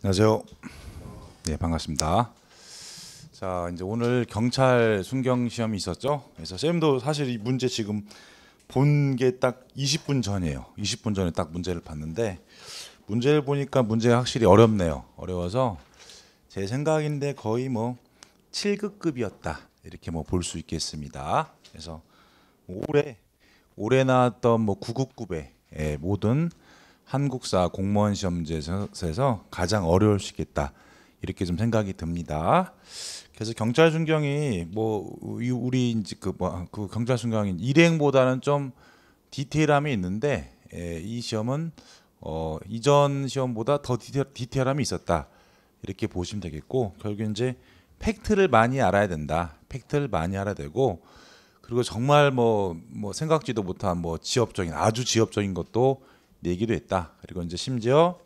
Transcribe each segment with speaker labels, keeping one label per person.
Speaker 1: 안녕하세요. 네, 반갑습니다. 자, 이제 오늘 경찰 순경 시험이 있었죠. 그래서 쌤도 사실 이 문제 지금 본 게 딱 20분 전이에요. 20분 전에 딱 문제를 봤는데 문제를 보니까 문제가 확실히 어렵네요. 어려워서 제 생각인데 거의 뭐 7급급이었다. 이렇게 뭐 볼 수 있겠습니다. 그래서 올해 올해 나왔던 뭐 9급급의 예, 모든 한국사 공무원 시험제에서 가장 어려울 수 있겠다 이렇게 좀 생각이 듭니다. 그래서 경찰 순경이 뭐 우리 이제 그, 뭐, 그 경찰 순경이 일행보다는 좀 디테일함이 있는데 예, 이 시험은 어, 이전 시험보다 더 디테일, 함이 있었다 이렇게 보시면 되겠고 결국 이제 팩트를 많이 알아야 된다 팩트를 많이 알아야 되고 그리고 정말 뭐, 뭐 생각지도 못한 뭐 지역적인 아주 지역적인 것도 내기도 했다. 그리고 이제 심지어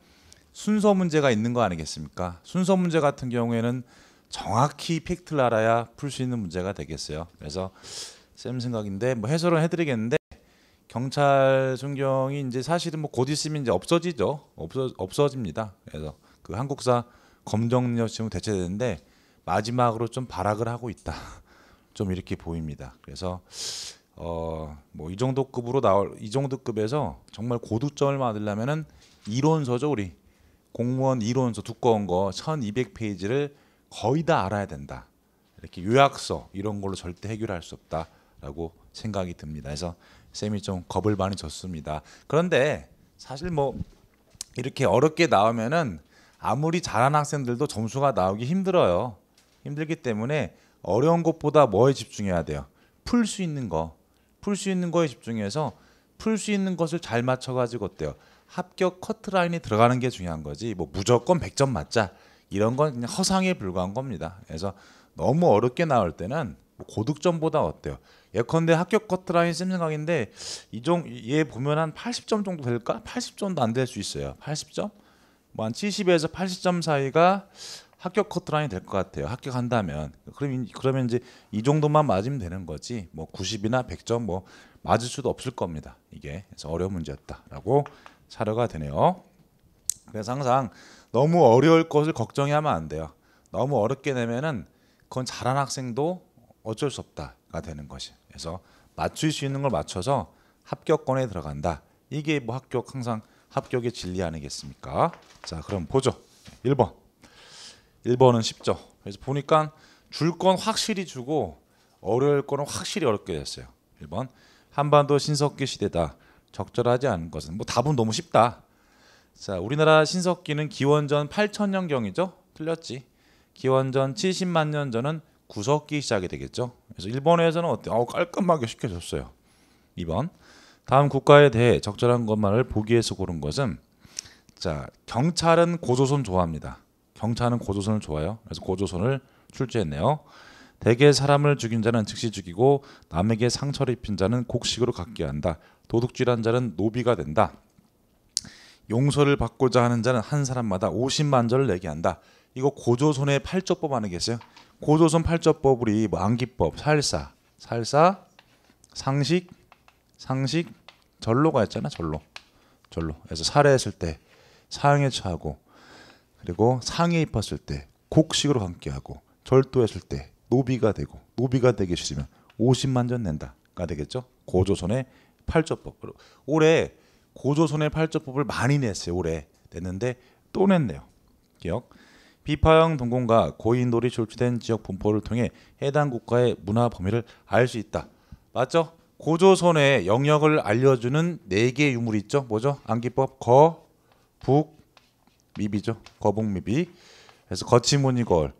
Speaker 1: 순서 문제가 있는 거 아니겠습니까? 순서 문제 같은 경우에는 정확히 팩트를 알아야 풀 수 있는 문제가 되겠어요. 그래서 쌤 생각인데 뭐 해설은 해드리겠는데 경찰 순경이 이제 사실은 뭐곧 있으면 이제 없어지죠. 없어 없어집니다. 그래서 그 한국사 검정력 지금 대체되는데 마지막으로 좀 발악을 하고 있다. 좀 이렇게 보입니다. 그래서 어뭐 이 정도 급으로 나올 이 정도 급에서 정말 고득점을 받으려면은 이론서죠 우리 공무원 이론서 두꺼운 거 1200페이지를 거의 다 알아야 된다. 이렇게 요약서 이런 걸로 절대 해결할 수 없다라고 생각이 듭니다. 그래서 쌤이 좀 겁을 많이 줬습니다. 그런데 사실 뭐 이렇게 어렵게 나오면은 아무리 잘한 학생들도 점수가 나오기 힘들어요. 힘들기 때문에 어려운 것보다 뭐에 집중해야 돼요? 풀 수 있는 거. 풀수 있는 거에 집중해서 풀 수 있는 것을 잘 맞춰가지고 어때요? 합격 커트라인이 들어가는 게 중요한 거지 뭐 무조건 100점 맞자 이런 건 그냥 허상에 불과한 겁니다. 그래서 너무 어렵게 나올 때는 뭐 고득점보다 어때요? 예컨대 합격 커트라인 쓴 생각인데 이종얘 보면 한 80점 정도 될까? 80점도 안 될 수 있어요. 80점? 뭐 한 70에서 80점 사이가 합격 커트라인 이될 것 같아요. 합격한다면 그럼 그러면 이제 이 정도만 맞으면 되는 거지 뭐 90이나 100점 뭐 맞을 수도 없을 겁니다. 이게 그래서 어려운 문제였다라고 사료가 되네요. 그래서 항상 너무 어려울 것을 걱정하면 안 돼요. 너무 어렵게 내면은 그건 잘한 학생도 어쩔 수 없다가 되는 것이. 그래서 맞출 수 있는 걸 맞춰서 합격권에 들어간다. 이게 뭐 합격 항상 합격의 진리 아니겠습니까? 자, 그럼 보죠. 1번. 1번은 쉽죠. 그래서 보니까 줄 건 확실히 주고 어려울 거는 확실히 어렵게 됐어요. 1번 한반도 신석기 시대다. 적절하지 않은 것은 뭐 답은 너무 쉽다. 자, 우리나라 신석기는 기원전 8천년 경이죠. 틀렸지. 기원전 70만 년 전은 구석기 시작이 되겠죠. 그래서 일본에서는 어때? 아, 깔끔하게 시켜줬어요. 2번 다음 국가에 대해 적절한 것만을 보기에서 고른 것은 자 경찰은 고조선 좋아합니다. 경찰은 고조선을 좋아요. 그래서 고조선을 출제했네요. 대개 사람을 죽인 자는 즉시 죽이고 남에게 상처를 입힌 자는 곡식으로 갖게 한다. 도둑질한 자는 노비가 된다. 용서를 받고자 하는 자는 한 사람마다 50만 절을 내게 한다. 이거 고조선의 팔조법 아는 게있어요 고조선 팔조법 우리 만기법, 뭐 살사, 살사, 상식, 상식, 절로가 있잖아 절로, 절로. 그래서 살해했을 때 사형에 처하고 그리고 상해 입었을 때 곡식으로 함께하고 절도했을 때 노비가 되고 노비가 되기 싫으면 50만 전 낸다가 되겠죠. 고조선의 팔조법. 올해 고조선의 팔조법을 많이 냈어요. 올해 냈는데 또 냈네요. 기억. 비파형 동공과 고인돌이 출제된 지역 분포를 통해 해당 국가의 문화 범위를 알 수 있다. 맞죠? 고조선의 영역을 알려주는 네 개의 유물이 있죠. 뭐죠? 안기법, 거, 북, 미비죠. 거북미비. 그래서 거치무늬걸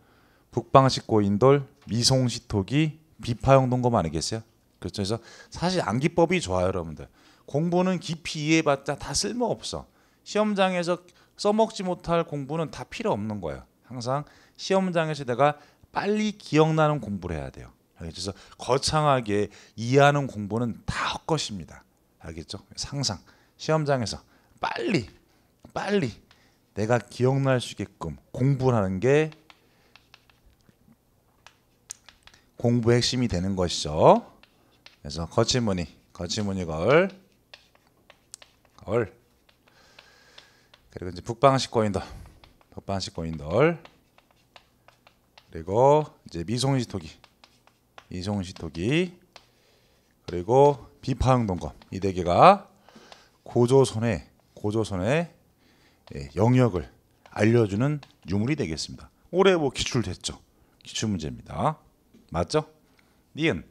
Speaker 1: 북방식고 인돌, 미송시토기, 비파형 동검 뭐 아니겠어요? 그렇죠. 그래서 사실 암기법이 좋아요, 여러분들. 공부는 깊이 이해받자다 쓸모없어. 시험장에서 써먹지 못할 공부는 다 필요 없는 거예요. 항상 시험장에서 내가 빨리 기억나는 공부를 해야 돼요. 그래서 거창하게 이해하는 공부는 다 헛것입니다. 알겠죠? 상상 시험장에서 빨리 빨리 내가 기억날 수 있게끔 공부하는 게 공부의 핵심이 되는 것이죠. 그래서 거치무늬, 거치무늬 걸, 걸. 그리고 이제 북방식 고인돌, 북방식 고인돌. 그리고 이제 미송시 토기, 미송시 토기. 그리고 비파응동검 이네 개가 고조선의 고조선의 예, 영역을 알려주는 유물이 되겠습니다. 올해 뭐 기출됐죠. 기출 문제입니다. 맞죠? 니은.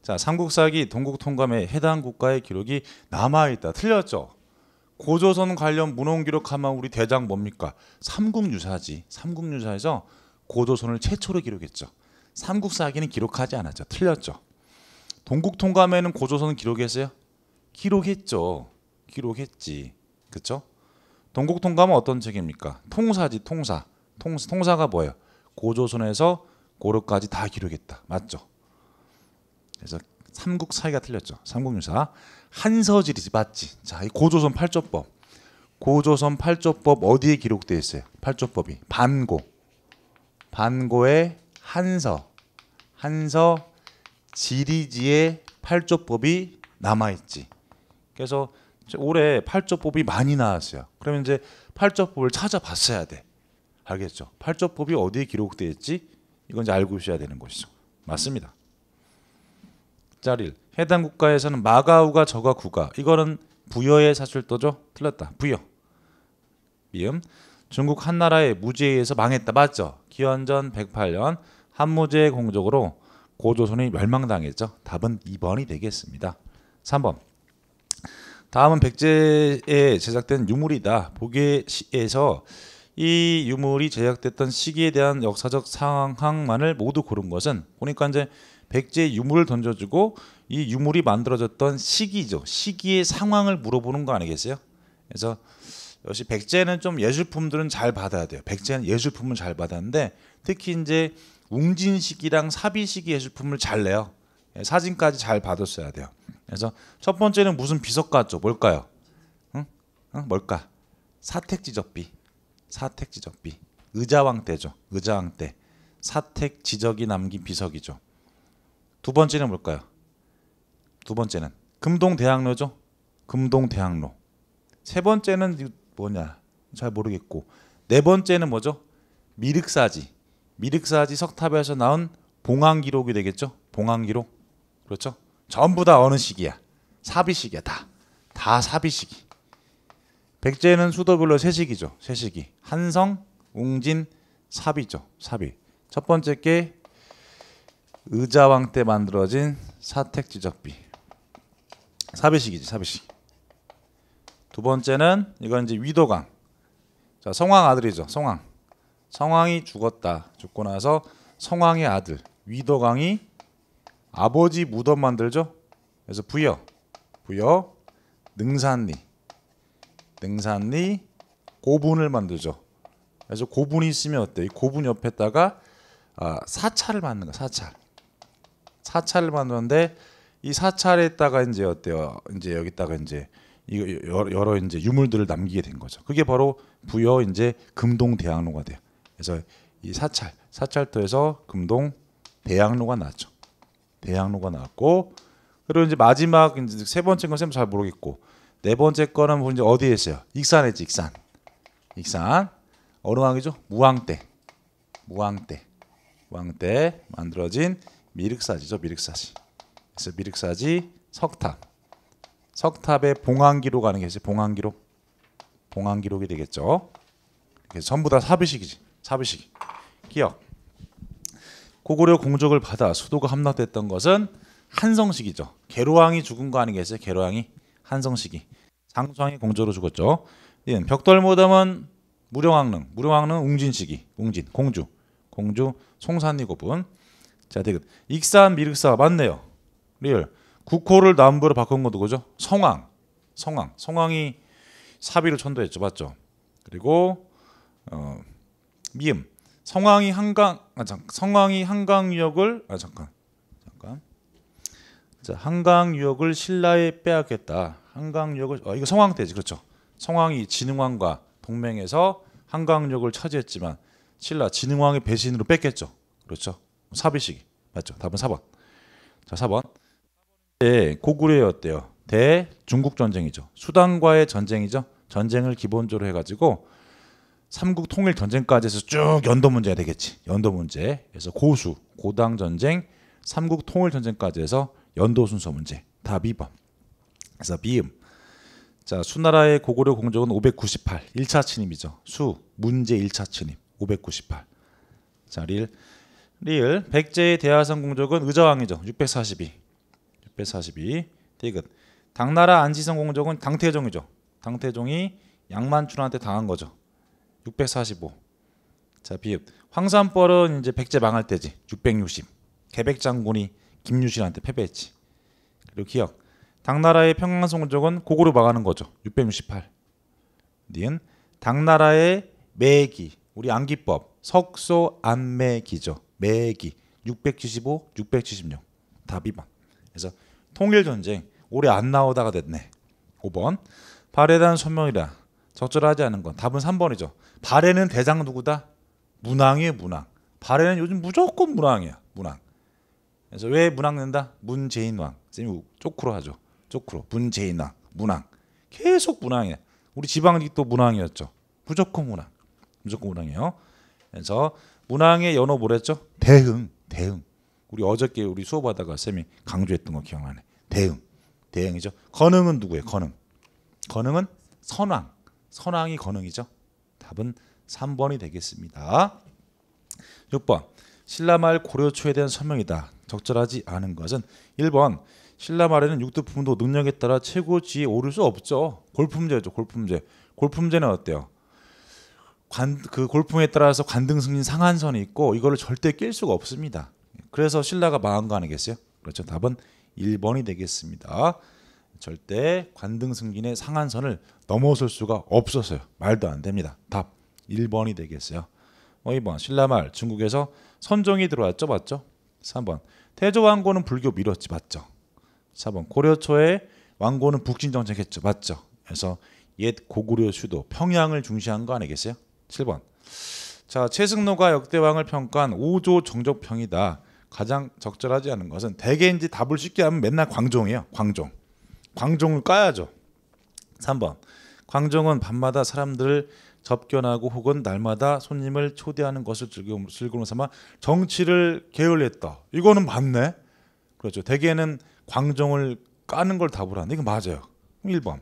Speaker 1: 자, 삼국사기 동국통감에 해당 국가의 기록이 남아있다. 틀렸죠? 고조선 관련 문헌 기록하면 우리 대장 뭡니까? 삼국유사지. 삼국유사에서 고조선을 최초로 기록했죠. 삼국사기는 기록하지 않았죠. 틀렸죠. 동국통감에는 고조선 기록했어요? 기록했죠. 기록했지. 그쵸? 동국통감은 어떤 책입니까? 통사지 통사. 통, 통사가 뭐예요? 고조선에서 고려까지 다 기록했다. 맞죠? 그래서 삼국 사이가 틀렸죠. 삼국유사. 한서지리지 맞지. 자, 이 고조선 팔조법. 고조선 팔조법 어디에 기록되어 있어요? 팔조법이 반고. 반고의 한서. 한서 지리지의 팔조법이 남아 있지. 그래서 올해 팔조법이 많이 나왔어요. 그럼 이제 팔조법을 찾아봤어야 돼. 알겠죠? 팔조법이 어디에 기록되어 있지? 이건 이제 알고 있어야 되는 것이죠. 맞습니다. 짤일 해당 국가에서는 마가우가 저가 구가 이거는 부여의 사술도죠? 틀렸다. 부여. 미음. 중국 한나라의 무제에 의해서 망했다. 맞죠? 기원전 108년 한무제의 공적으로 고조선이 멸망당했죠. 답은 2번이 되겠습니다. 3번. 다음은 백제에 제작된 유물이다. 보기에서 이 유물이 제작됐던 시기에 대한 역사적 상황만을 모두 고른 것은 보니까 이제 백제 유물을 던져주고 이 유물이 만들어졌던 시기죠. 시기의 상황을 물어보는 거 아니겠어요? 그래서 역시 백제는 좀 예술품들은 잘 받아야 돼요. 백제는 예술품을 잘 받았는데 특히 이제 웅진식이랑 사비식이 예술품을 잘 내요. 예, 사진까지 잘 받았어야 돼요. 그래서 첫 번째는 무슨 비석가죠. 뭘까요? 응? 응? 뭘까? 사택지적비. 사택지적비. 의자왕 때죠. 의자왕 때. 사택 지적이 남긴 비석이죠. 두 번째는 뭘까요? 두 번째는 금동대학로죠. 금동대학로. 세 번째는 뭐냐? 잘 모르겠고. 네 번째는 뭐죠? 미륵사지. 미륵사지 석탑에서 나온 봉황기록이 되겠죠. 봉황기록. 그렇죠? 전부 다 어느 시기야? 사비시기야 다. 다 사비시기. 백제는 수도별로 세 시기죠. 세 시기. 한성, 웅진, 사비죠. 사비. 첫 번째 게 의자왕 때 만들어진 사택지적비. 사비시기지 사비시기. 두 번째는 이건 이제 위도강. 자 성왕 아들이죠. 성왕. 성왕이 죽었다. 죽고 나서 성왕의 아들 위도강이 아버지 무덤 만들죠. 그래서 부여 부여 능산리 능산리 고분을 만들죠. 그래서 고분이 있으면 어때? 이 고분 옆에다가 아, 사찰을 만드는 거 사찰. 사찰을 만드는데 이 사찰에다가 이제 어때요? 이제 여기다가 이제 이거 여러 이제 유물들을 남기게 된 거죠. 그게 바로 부여 이제 금동 대학로가 돼요. 그래서 이 사찰 사찰터에서 금동 대학로가 났죠. 대학로가 나왔고 그리고 이제 마지막 이제 세 번째 건쌤잘 모르겠고 네 번째 거는 이제 어디에 있어요? 익산에지 익산. 익산. 어느 왕이죠? 무왕 때. 무왕 때. 무왕때 만들어진 미륵사지죠. 미륵사지. 그래서 미륵사지 석탑. 석탑의 봉황기록 가는 게 있어요. 봉황기록. 봉황기록이 되겠죠. 전부 다 사비식이지. 사비식. 기억. 고구려 공적을 받아 수도가 함락됐던 것은 한성식이죠. 개로왕이 죽은 거 아니겠어요? 개로왕이 한성식이 장수왕이 공조로 죽었죠. 예, 벽돌모담은 무령왕릉, 무령왕릉 웅진식이, 웅진 공주, 공주 송산리고분. 자, 대금 익산 미륵사 맞네요. 리얼 국호를 남부로 바꾼 것도 그죠? 성왕, 성왕, 성왕이 사비를 천도했죠, 맞죠? 그리고 어, 미음 성황이 한강 아 잠, 성황이 한강유역을 아 잠깐 잠깐 자 한강유역을 신라에 빼앗겠다 한강유역을 아 어, 이거 성황 때지 그렇죠 성황이 진흥왕과 동맹해서 한강유역을 차지했지만 신라 진흥왕의 배신으로 뺏겠죠 그렇죠 사비시기 맞죠 답은 4번 자 4번 네, 고구려어때요 대중국 전쟁이죠 수단과의 전쟁이죠 전쟁을 기본적으로 해가지고 삼국 통일 전쟁까지 해서 쭉 연도 문제가 되겠지. 연도 문제. 그래서 고수, 고당 전쟁, 삼국 통일 전쟁까지 해서 연도 순서 문제. 다 2번. 그래서 비음. 자, 수나라의 고구려 공적은 598. 1차 침입이죠. 수, 문제 1차 침입. 598. 자, 릴. 리을 백제의 대화성 공적은 의자왕이죠. 642. 642. 디귿. 당나라 안지성 공적은 당태종이죠. 당태종이 양만춘한테 당한 거죠. 645. 자, 비읍. 황산벌은 이제 백제 망할 때지. 660. 개백 장군이 김유신한테 패배했지. 그리고 기억. 당나라의 평강성적은 고구려 막하는 거죠. 668. 니은 당나라의 매기. 우리 암기법 석소 안매기죠. 매기. 675, 676. 답이방. 그래서 통일 전쟁 올해 안 나오다가 됐네. 5번. 발해단 소명이라 적절하지 않은 건 답은 3번이죠. 발해는 대장 누구다? 문왕이에요문왕 발해는 요즘 무조건 문왕이야문왕 그래서 왜문왕 낸다? 문재인 왕. 선생님 쪼크로 하죠. 쪼크로. 문재인 왕. 문왕 계속 문왕이야 우리 지방직도문왕이었죠 무조건 문왕 무조건 문왕이에요 그래서 문왕의 연호 뭐랬죠? 대응. 대응. 우리 어저께 우리 수업하다가 쌤이 강조했던 거 기억나네. 대응. 대응이죠. 건응은 누구예요? 건응. 건응은 선왕. 선왕이 건능이죠 답은 3번이 되겠습니다. 6번 신라 말 고려 초에 대한 설명이다. 적절하지 않은 것은 1번 신라 말에는 육두품도 능력에 따라 최고지에 오를 수 없죠. 골품제죠. 골품제. 골품제는 어때요? 관, 그 골품에 따라서 관등승진 상한선이 있고 이거를 절대 낄 수가 없습니다. 그래서 신라가 망한 거 아니겠어요? 그렇죠. 답은 1번이 되겠습니다. 절대 관등승진의 상한선을 넘어설 수가 없었어요. 말도 안 됩니다. 답 1번이 되겠어요. 어, 2번 신라말 중국에서 선종이 들어왔죠. 맞죠? 3번 태조 왕고는 불교 밀었지. 맞죠? 4번 고려 초에 왕고는 북진 정책했죠. 맞죠? 그래서 옛 고구려 수도 평양을 중시한 거 아니겠어요? 7번 자최승로가 역대왕을 평가한 5조 정적평이다. 가장 적절하지 않은 것은 대개 인지 답을 쉽게 하면 맨날 광종이에요. 광종. 광종을 까야죠. 3번 광종은 밤마다 사람들을 접견하고 혹은 날마다 손님을 초대하는 것을 즐거움, 즐거 삼아 정치를 게을리했다 이거는 맞네. 그렇죠. 대개는 광종을 까는 걸 답을 하는데 이거 맞아요. 1번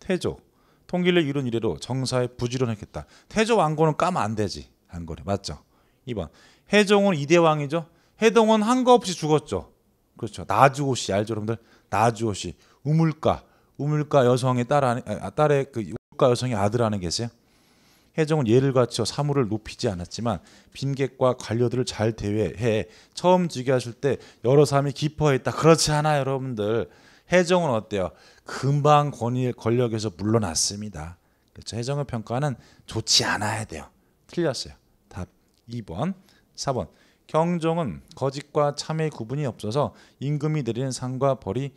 Speaker 1: 태조 통일을 이룬 이래로 정사에 부지런했겠다. 태조 왕건은 까면 안 되지. 한거래 맞죠? 2번 해종은 이대왕이죠. 해동은 한 거 없이 죽었죠. 그렇죠. 나주호 씨 알죠 여러분들? 나주호 씨 우물가 우물가 여성의 딸 아니, 아, 딸의 그 우물가 여성의 아들 안는 계세요? 해종은 예를 갖춰 사물을 높이지 않았지만 빈객과 관료들을 잘 대회해 처음 즉위하실 때 여러 사람이 기뻐했다. 그렇지 않아 여러분들. 해종은 어때요? 금방 권위 권력에서 물러났습니다. 그렇죠? 해종의 평가는 좋지 않아야 돼요. 틀렸어요. 답 2번, 4번. 경종은 거짓과 참의 구분이 없어서 임금이 내리는 상과 벌이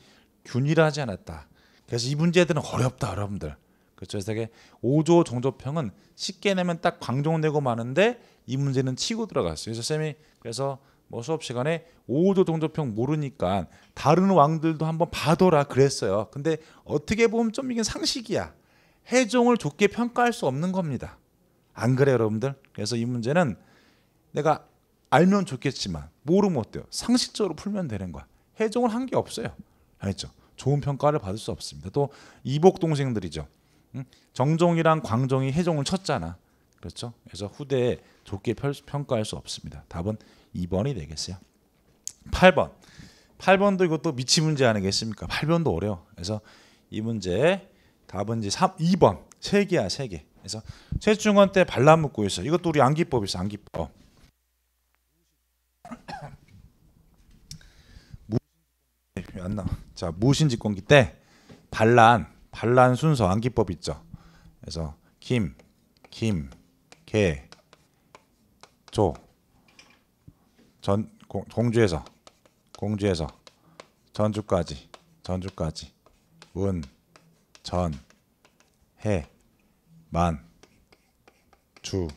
Speaker 1: 균일하지 않았다. 그래서 이 문제들은 어렵다, 여러분들. 그렇죠. 그래서 5조 정조평은 쉽게 내면 딱 광종되고 마는데 이 문제는 치고 들어갔어요. 그래서 쌤이 그래서 뭐 수업 시간에 5조 정조평 모르니까 다른 왕들도 한번 봐둬라 그랬어요. 근데 어떻게 보면 좀 이게 상식이야. 해종을 좋게 평가할 수 없는 겁니다. 안그래 여러분들? 그래서 이 문제는 내가 알면 좋겠지만 모르면 어때요? 상식적으로 풀면 되는 거야. 해종을 한 게 없어요. 알겠죠? 좋은 평가를 받을 수 없습니다. 또 이복 동생들이죠. 음? 정종이랑 광종이 해종을 쳤잖아. 그렇죠? 그래서 후대에 좋게 평가할 수 없습니다. 답은 2번이 되겠어요. 8번. 8번도 이것도 미치 문제 아니겠습니까? 8번도 어려워. 그래서 이 문제 답은 이제 3, 2번. 3개야, 3개. 그래서 최중원 때 발라묶고 있어. 이것도 우리 암기법이 있어, 암기법. 안 네, 나. 자 무신집권기 때 반란 반란 순서 암기법 있죠. 그래서 김, 김, 개, 조, 전 공, 공주에서 공주에서 전주까지 전주까지 운, 전, 해, 만, 주,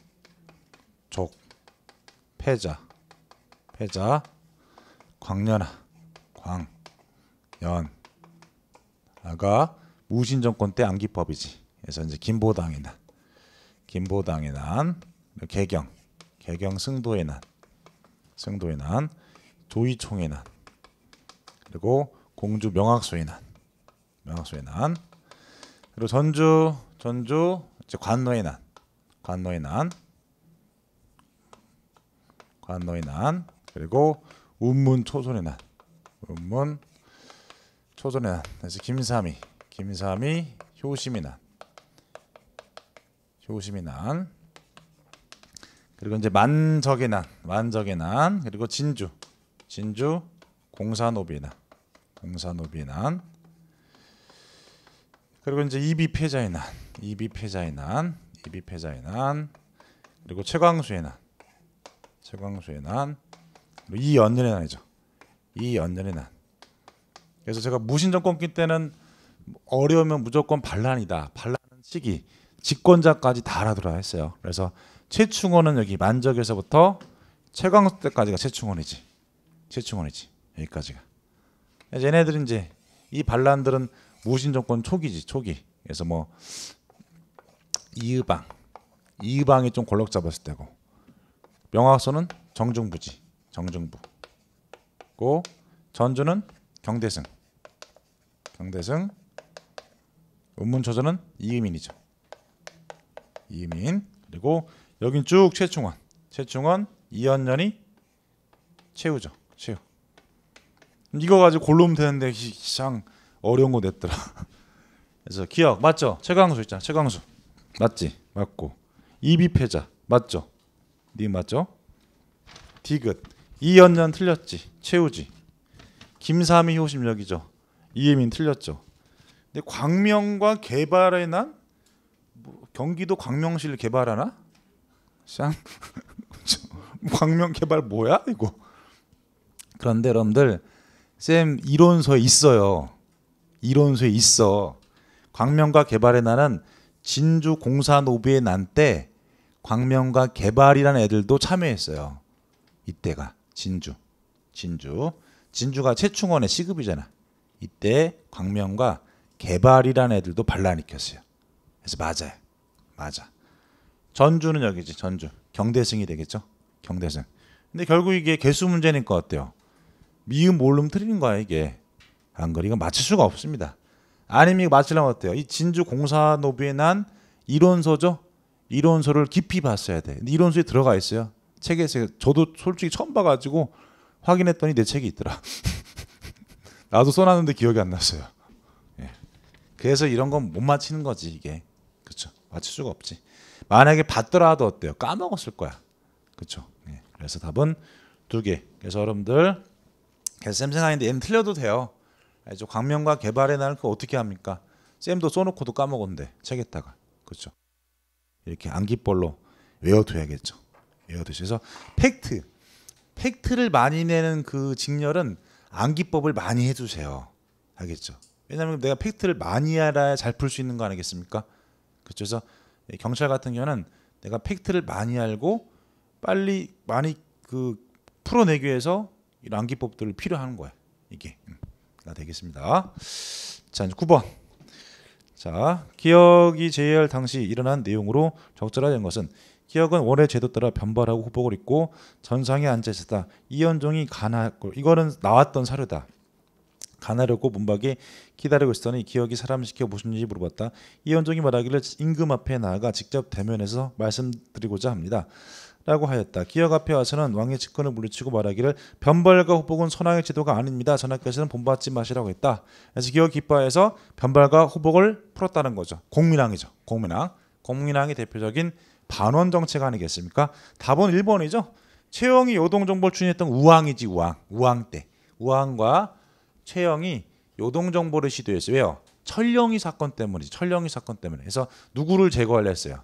Speaker 1: 족, 패자, 패자, 광년아, 광. 연 아가 무신 정권 때 암기법이지. 그래서 이제 김보당의 난, 김보당의 난, 개경, 개경 승도의 난, 승도의 난, 조이총의 난, 그리고 공주 명학소의 난, 명학소의 난, 그리고 전주, 전주 이제 관노의 난, 관노의 난, 관노의 난, 그리고 운문 초손의 난, 운문 초전에 그래서 김삼이 김삼이 효심이난 효심이난 그리고 이제 만적의 난 만적의 난 그리고 진주 진주 공산노비난 공산노비의 난 그리고 이제 이비 패자의 난 이비 패자의 난 이비 패자의 난 그리고 최광수의 난 최광수의 난 이연년의 난이죠 이연년의 난 그래서 제가 무신정권기 때는 어려우면 무조건 반란이다. 반란은 시기, 집권자까지 다 알아들어야 했어요. 그래서 최충원은 여기 만적에서부터 최강수 때까지가 최충원이지. 최충원이지. 여기까지가. 얘네들은 이제 이 반란들은 무신정권 초기지 초기. 그래서 뭐 이의방, 이의방이 좀 골록 잡았을 때고 명화소는 정중부지 정중부고 전주는 경대승 강대승 원문 저자는 이의민이죠. 이의민 그리고 여긴 쭉 최충원 최충원 이현년이 최우죠. 최우 이거 가지고 골로 되는데 시장 어려운 거 냈더라. 그래서 기억 맞죠? 최강수 있잖아. 최강수 맞지? 맞고 이비패자 맞죠? 님 맞죠? 디귿 이연년 틀렸지. 최우지 김삼희 호심력이죠. 이해민 틀렸죠. 근데 광명과 개발에 난뭐 경기도 광명시를 개발하나? 쌍 광명 개발 뭐야 이거? 그런데 여러분들 쌤 이론서에 있어요. 이론서에 있어. 광명과 개발의 난은 진주 공사 노비의 난 때 광명과 개발이라는 애들도 참여했어요. 이때가 진주, 진주, 진주가 최충원의 시급이잖아. 이때 광명과 개발이라는 애들도 반란이으켰어요 그래서 맞아요. 맞아. 전주는 여기지. 전주. 경대승이 되겠죠. 경대승. 근데 결국 이게 개수 문제인 것 같아요. 미음 몰름 틀린 거야 이게. 안 그래? 이거 맞출 수가 없습니다. 아니면 이거 맞추려면 어때요? 이 진주 공사 노비에 난 이론서죠. 이론서를 깊이 봤어야 돼. 근데 이론서에 들어가 있어요. 책에서 저도 솔직히 처음 봐가지고 확인했더니 내 책이 있더라. 나도 써놨는데 기억이 안 났어요. 예. 그래서 이런 건 못 맞히는 거지 이게. 그렇죠. 맞출 수가 없지. 만약에 받더라도 어때요? 까먹었을 거야. 그렇죠. 예. 그래서 답은 두 개. 그래서 여러분들 쌤 생각인데 얘는 틀려도 돼요. 알죠? 아, 광명과 개발의 날 그거 어떻게 합니까? 쌤도 써놓고도 까먹었는데 책에다가 그렇죠. 이렇게 안기볼로 외워둬야겠죠. 외워두셔서 팩트, 팩트를 많이 내는 그 직렬은 암기법을 많이 해주세요. 알겠죠? 왜냐하면 내가 팩트를 많이 알아야 잘 풀 수 있는 거 아니겠습니까? 그래서 경찰 같은 경우는 내가 팩트를 많이 알고 빨리 많이 그 풀어내기 위해서 이런 암기법들을 필요한 거야. 이게 나 음, 되겠습니다. 자, 이제 9번. 자, 기억이 제외 당시 일어난 내용으로 적절한 것은 기역은 올해 제도 따라 변발하고 후복을 입고 전상에 앉아 있었다. 이현종이 가나고 이거는 나왔던 사료다. 가나려고 문박에 기다리고 있었더니 기억이 사람 시켜 무슨지 물어봤다. 이현종이 말하기를 임금 앞에 나아가 직접 대면해서 말씀드리고자 합니다. 라고 하였다. 기역 앞에 와서는 왕의 직권을 물리치고 말하기를 변발과 후복은 선왕의 제도가 아닙니다. 전하께서는 본받지 마시라고 했다. 그래서 기역 기뻐해서 변발과 후복을 풀었다는 거죠. 공민왕이죠. 공민왕. 공민왕이 대표적인 반원 정책 아니겠습니까? 답은 1번이죠. 최영이 요동정보를 추진했던 우왕이지 우왕. 우왕 때. 우왕과 최영이 요동정보를 시도했어요. 왜요? 천령이 사건 때문이죠철령이 사건 때문에. 그래서 누구를 제거하려 했어요?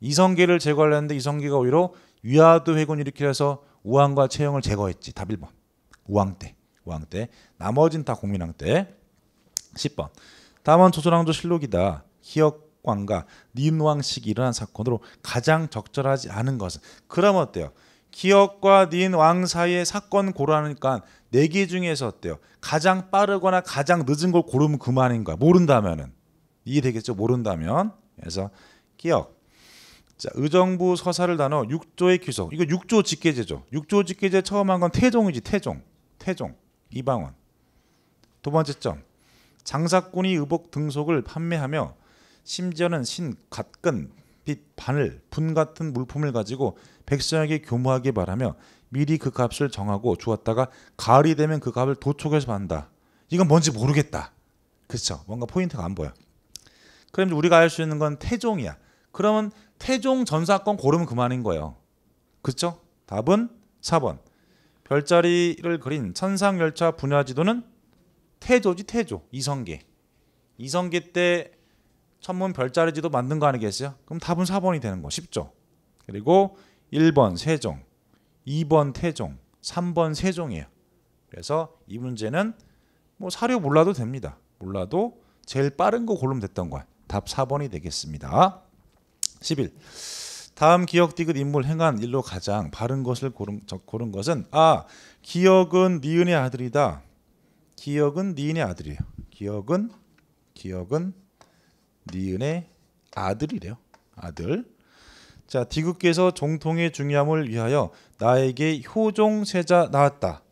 Speaker 1: 이성계를 제거하려 했는데 이성계가 오히려 위화드 회군 이렇게 해서 우왕과 최영을 제거했지. 답 1번. 우왕 때. 우왕 때. 나머진 다국민왕 때. 10번. 다만 조선왕조 실록이다. 기억 석관과 닌왕식 일어난 사건으로 가장 적절하지 않은 것은 그럼 어때요? 기업과 닌왕 사이의 사건 고르니까 네 개 중에서 어때요? 가장 빠르거나 가장 늦은 걸 고르면 그만인 거야. 모른다면은 이해되겠죠? 모른다면 그래서 기억 자, 의정부 서사를 단어 6조의 귀속. 이거 6조 직계제죠. 6조 직계제 처음 한 건 태종이지, 태종. 태종. 이방원. 두 번째 점. 장사꾼이 의복 등속을 판매하며 심지어는 신, 갓끈 빛, 바늘, 분 같은 물품을 가지고 백성에게 교묘하게 말하며 미리 그 값을 정하고 주었다가 가을이 되면 그 값을 도촉해서 판다. 이건 뭔지 모르겠다. 그쵸 뭔가 포인트가 안 보여. 그럼 우리가 알 수 있는 건 태종이야. 그러면 태종 전사권 고르면 그만인 거예요. 그쵸 답은 4번. 별자리를 그린 천상열차 분야 지도는 태조지 태조 이성계. 이성계 때 천문 별자리 지도 만든 거 아니겠어요? 그럼 답은 4번이 되는 거 쉽죠. 그리고 1번 세종, 2번 태종, 3번 세종이에요. 그래서 이 문제는 뭐 사료 몰라도 됩니다. 몰라도 제일 빠른 거 고르면 됐던 거야. 답 4번이 되겠습니다. 11. 다음 기억 디귿 인물 행한 일로 가장 바른 것을 고른, 고른 것은 아 기억은 니은의 아들이다. 기억은 니은의 아들이에요. 기억은 기억은 니은의 아들이래요. 아들. 자, 디귿께서 정통의 중요함을 위하여 나에게 효종세자 나왔다.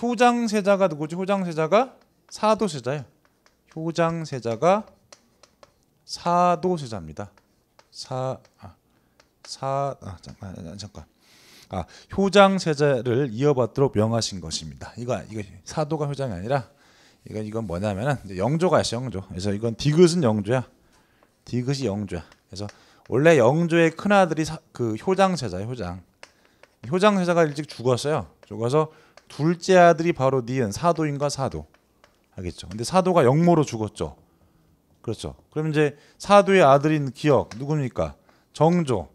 Speaker 1: 효장세자가 누구지? 효장세자가 사도세자예요. 효장세자가 사도세자입니다. 사, 아, 사, 아, 잠깐, 아, 아, 잠깐. 아, 효장세자를 이어받도록 명하신 것입니다. 이거, 이거 사도가 효장이 아니라, 이건, 이건 뭐냐면은, 영조가 있어 영조. 그래서 이건 디귿은 영조야. 디귿이 영조야. 그래서 원래 영조의 큰 아들이 그 효장 세자예요. 효장. 효장 세자가 일찍 죽었어요. 죽어서 둘째 아들이 바로 니은 사도인과 사도 알겠죠. 근데 사도가 영모로 죽었죠. 그렇죠. 그럼 이제 사도의 아들인 기억 누굽니까? 정조.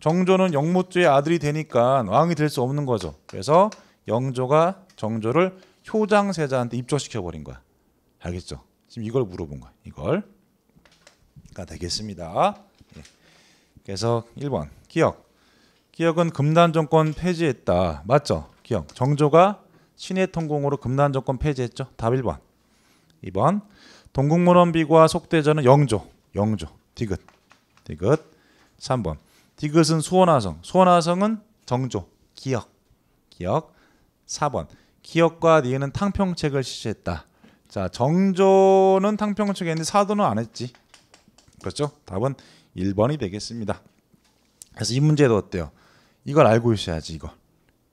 Speaker 1: 정조는 영모조의 아들이 되니까 왕이 될 수 없는 거죠. 그래서 영조가 정조를 효장 세자한테 입조시켜 버린 거야. 알겠죠? 지금 이걸 물어본 거야. 이걸. 되겠습니다. 예. 그래서 1번 기억. 기억은 금단 정권 폐지했다. 맞죠? 기억. 정조가 친해 통공으로 금단 정권 폐지했죠. 답 1번. 2번 동국문헌비과 속대전은 영조. 영조. 디귿. 디귿. 3번. 디귿은 수원화성. 수원화성은 정조. 기억. 기억. 4번. 기억과 니은은 탕평책을 실시했다. 자, 정조는 탕평책했는데 사도는 안 했지. 그렇죠? 답은 1번이 되겠습니다. 그래서 이 문제도 어때요? 이걸 알고 있어야지 이걸.